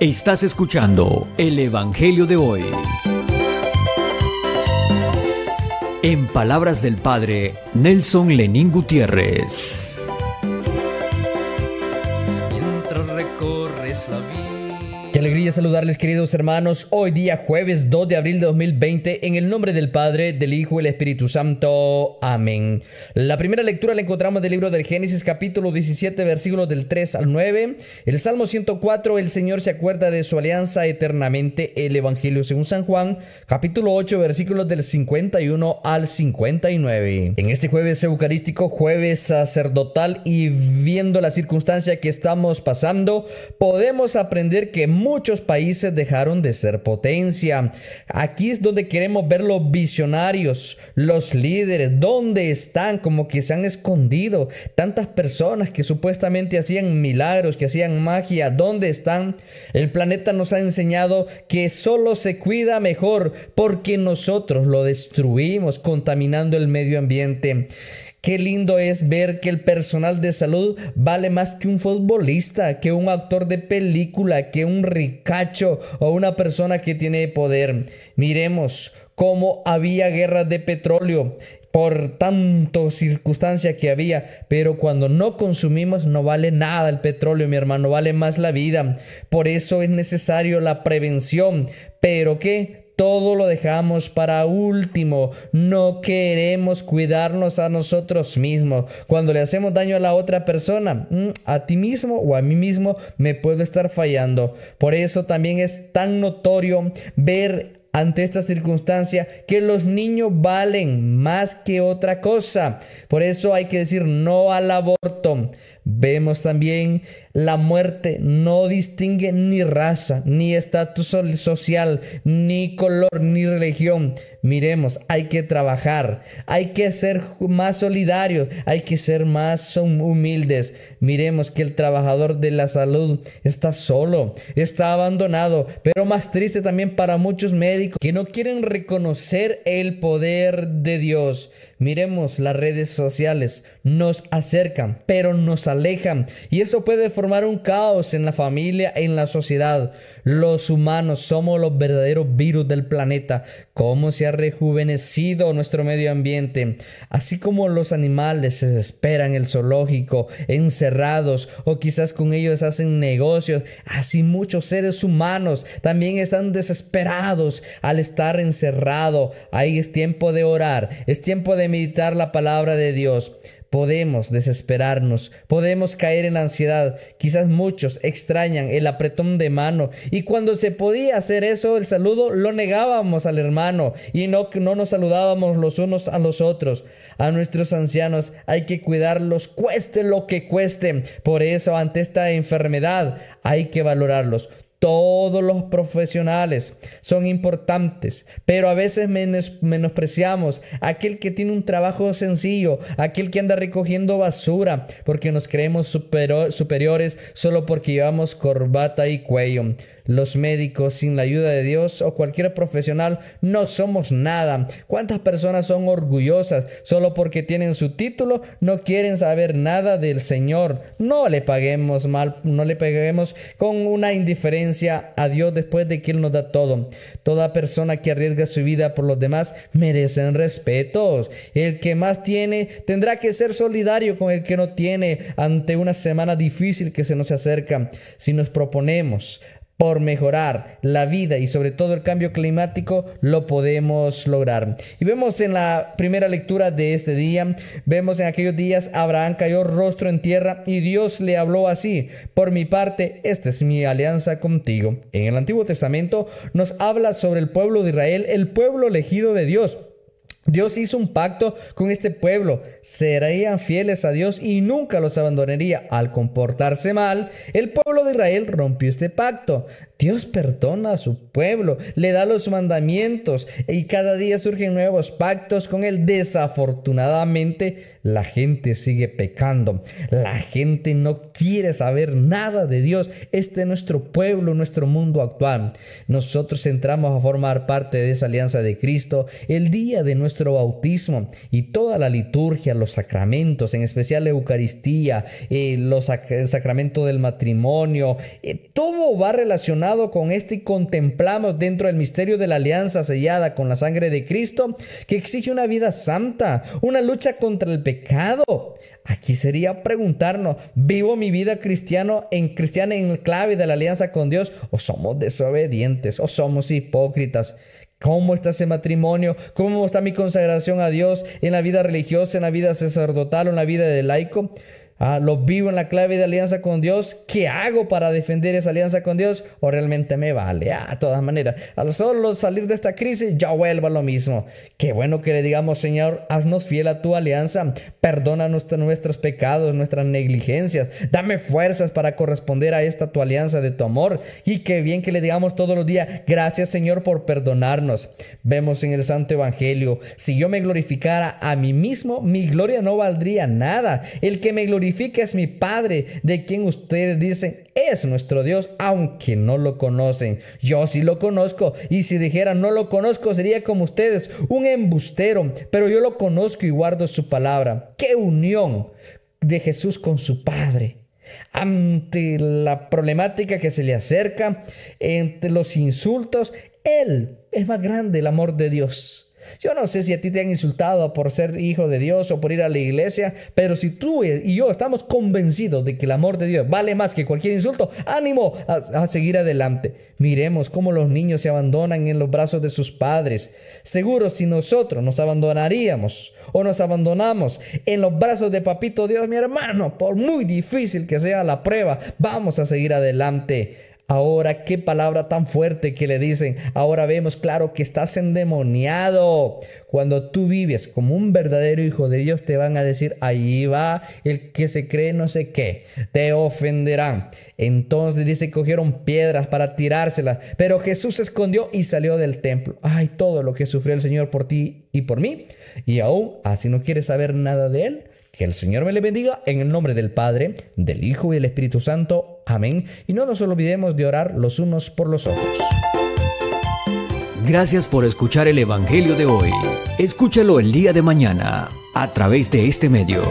Estás escuchando el Evangelio de hoy. En palabras del Padre Nelson Lenín Gutiérrez. Qué alegría saludarles queridos hermanos, hoy día jueves 2 de abril de 2020, en el nombre del Padre, del Hijo y del Espíritu Santo. Amén. La primera lectura la encontramos del libro del Génesis capítulo 17 versículos del 3 al 9. El Salmo 104, el Señor se acuerda de su alianza eternamente. El Evangelio según San Juan capítulo 8 versículos del 51 al 59. En este jueves eucarístico, jueves sacerdotal y viendo la circunstancia que estamos pasando, podemos aprender que muchos países dejaron de ser potencia. Aquí es donde queremos ver los visionarios, los líderes, dónde están, como que se han escondido. Tantas personas que supuestamente hacían milagros, que hacían magia, ¿dónde están? El planeta nos ha enseñado que solo se cuida mejor porque nosotros lo destruimos contaminando el medio ambiente. Qué lindo es ver que el personal de salud vale más que un futbolista, que un actor de película, que un ricacho o una persona que tiene poder. Miremos cómo había guerras de petróleo por tanto circunstancia que había, pero cuando no consumimos no vale nada el petróleo, mi hermano, vale más la vida. Por eso es necesario la prevención. Pero ¿qué? todo lo dejamos para último. No queremos cuidarnos a nosotros mismos. Cuando le hacemos daño a la otra persona, mm, a ti mismo o a mí mismo, me puedo estar fallando. Por eso también es tan notorio ver ante esta circunstancia que los niños valen más que otra cosa. Por eso hay que decir no al aborto. Vemos también la muerte no distingue ni raza, ni estatus social, ni color, ni religión. Miremos, hay que trabajar, hay que ser más solidarios, hay que ser más humildes. Miremos que el trabajador de la salud está solo, está abandonado, pero más triste también para muchos médicos que no quieren reconocer el poder de Dios. Miremos, las redes sociales nos acercan, pero nos alejan alejan y eso puede formar un caos en la familia, en la sociedad. Los humanos somos los verdaderos virus del planeta. ¿Cómo se ha rejuvenecido nuestro medio ambiente? Así como los animales se desesperan el zoológico, encerrados o quizás con ellos hacen negocios, así muchos seres humanos también están desesperados al estar encerrado Ahí es tiempo de orar, es tiempo de meditar la palabra de Dios. Podemos desesperarnos, podemos caer en ansiedad. Quizás muchos extrañan el apretón de mano. Y cuando se podía hacer eso, el saludo lo negábamos al hermano y no, no nos saludábamos los unos a los otros. A nuestros ancianos hay que cuidarlos, cueste lo que cueste. Por eso, ante esta enfermedad, hay que valorarlos. Todos los profesionales son importantes, pero a veces menospreciamos aquel que tiene un trabajo sencillo, aquel que anda recogiendo basura, porque nos creemos superiores solo porque llevamos corbata y cuello. Los médicos sin la ayuda de Dios o cualquier profesional no somos nada. ¿Cuántas personas son orgullosas solo porque tienen su título? No quieren saber nada del Señor. No le paguemos mal, no le paguemos con una indiferencia a Dios después de que Él nos da todo. Toda persona que arriesga su vida por los demás merecen respetos. El que más tiene tendrá que ser solidario con el que no tiene ante una semana difícil que se nos acerca. Si nos proponemos por mejorar la vida y sobre todo el cambio climático lo podemos lograr. Y vemos en la primera lectura de este día, vemos en aquellos días Abraham cayó rostro en tierra y Dios le habló así, por mi parte, esta es mi alianza contigo. En el Antiguo Testamento nos habla sobre el pueblo de Israel, el pueblo elegido de Dios Dios hizo un pacto con este pueblo, serían fieles a Dios y nunca los abandonaría. Al comportarse mal, el pueblo de Israel rompió este pacto. Dios perdona a su pueblo, le da los mandamientos y cada día surgen nuevos pactos con él. Desafortunadamente, la gente sigue pecando. La gente no quiere saber nada de Dios. Este es nuestro pueblo, nuestro mundo actual. Nosotros entramos a formar parte de esa alianza de Cristo el día de nuestro nuestro bautismo y toda la liturgia, los sacramentos, en especial la Eucaristía, eh, los el sacramento del matrimonio, eh, todo va relacionado con esto y contemplamos dentro del misterio de la alianza sellada con la sangre de Cristo que exige una vida santa, una lucha contra el pecado. Aquí sería preguntarnos, ¿vivo mi vida cristiano en cristiana en clave de la alianza con Dios o somos desobedientes o somos hipócritas? ¿Cómo está ese matrimonio? ¿Cómo está mi consagración a Dios en la vida religiosa, en la vida sacerdotal o en la vida de laico? Ah, ¿Lo vivo en la clave de alianza con Dios? ¿Qué hago para defender esa alianza con Dios? ¿O realmente me vale? Ah, de todas maneras, al solo salir de esta crisis ya vuelvo a lo mismo. Qué bueno que le digamos, Señor, haznos fiel a tu alianza, perdona nuestros pecados, nuestras negligencias, dame fuerzas para corresponder a esta tu alianza de tu amor. Y qué bien que le digamos todos los días, gracias Señor por perdonarnos. Vemos en el Santo Evangelio, si yo me glorificara a mí mismo, mi gloria no valdría nada. El que me glorificara es mi Padre, de quien ustedes dicen es nuestro Dios, aunque no lo conocen. Yo sí lo conozco, y si dijera no lo conozco, sería como ustedes, un embustero, pero yo lo conozco y guardo su palabra. ¡Qué unión de Jesús con su Padre! Ante la problemática que se le acerca, entre los insultos, Él es más grande el amor de Dios. Yo no sé si a ti te han insultado por ser hijo de Dios o por ir a la iglesia, pero si tú y yo estamos convencidos de que el amor de Dios vale más que cualquier insulto, ánimo a, seguir adelante. Miremos cómo los niños se abandonan en los brazos de sus padres. Seguro si nosotros nos abandonaríamos o nos abandonamos en los brazos de papito Dios, mi hermano, por muy difícil que sea la prueba, vamos a seguir adelante. Ahora, qué palabra tan fuerte que le dicen. Ahora vemos claro que estás endemoniado. Cuando tú vives como un verdadero hijo de Dios, te van a decir, ahí va el que se cree no sé qué. Te ofenderán. Entonces dice, cogieron piedras para tirárselas. Pero Jesús se escondió y salió del templo. Ay, todo lo que sufrió el Señor por ti y por mí. Y aún así no quieres saber nada de él. Que el Señor me le bendiga en el nombre del Padre, del Hijo y del Espíritu Santo. Amén. Y no nos olvidemos de orar los unos por los otros. Gracias por escuchar el Evangelio de hoy. Escúchalo el día de mañana a través de este medio.